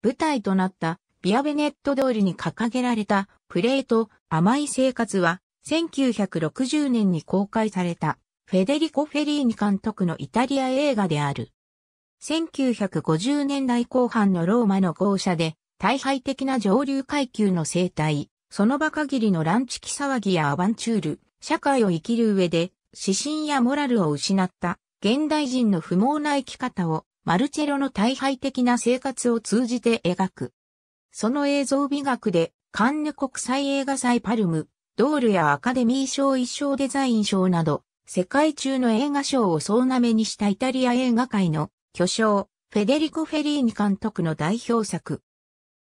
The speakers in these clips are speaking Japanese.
舞台となったビアベネット通りに掲げられたプレート甘い生活は1960年に公開されたフェデリコ・フェリーニ監督のイタリア映画である。1950年代後半のローマの豪車で大敗的な上流階級の生態、その場限りのランチキ騒ぎやアバンチュール、社会を生きる上で指針やモラルを失った現代人の不毛な生き方をマルチェロの大敗的な生活を通じて描く。その映像美学で、カンヌ国際映画祭パルム、ドールやアカデミー賞一賞デザイン賞など、世界中の映画賞を総なめにしたイタリア映画界の巨匠、フェデリコ・フェリーニ監督の代表作。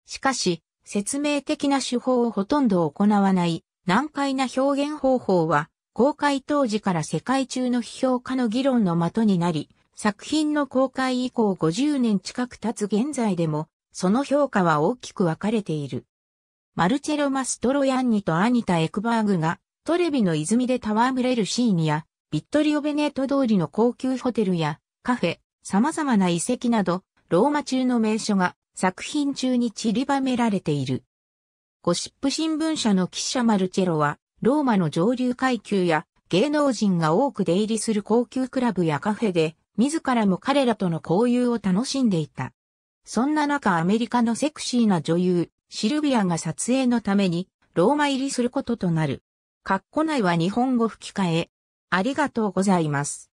しかし、説明的な手法をほとんど行わない難解な表現方法は、公開当時から世界中の批評家の議論の的になり、作品の公開以降50年近く経つ現在でも、その評価は大きく分かれている。マルチェロ・マストロヤンニとアニタ・エクバーグが、トレビの泉で戯れるシーンや、ビットリオ・ベネート通りの高級ホテルや、カフェ、様々な遺跡など、ローマ中の名所が作品中に散りばめられている。ゴシップ新聞社の記者マルチェロは、ローマの上流階級や芸能人が多く出入りする高級クラブやカフェで自らも彼らとの交友を楽しんでいた。そんな中アメリカのセクシーな女優、シルビアが撮影のために、ローマ入りすることとなる。カッコ内は日本語吹き替え。ありがとうございます。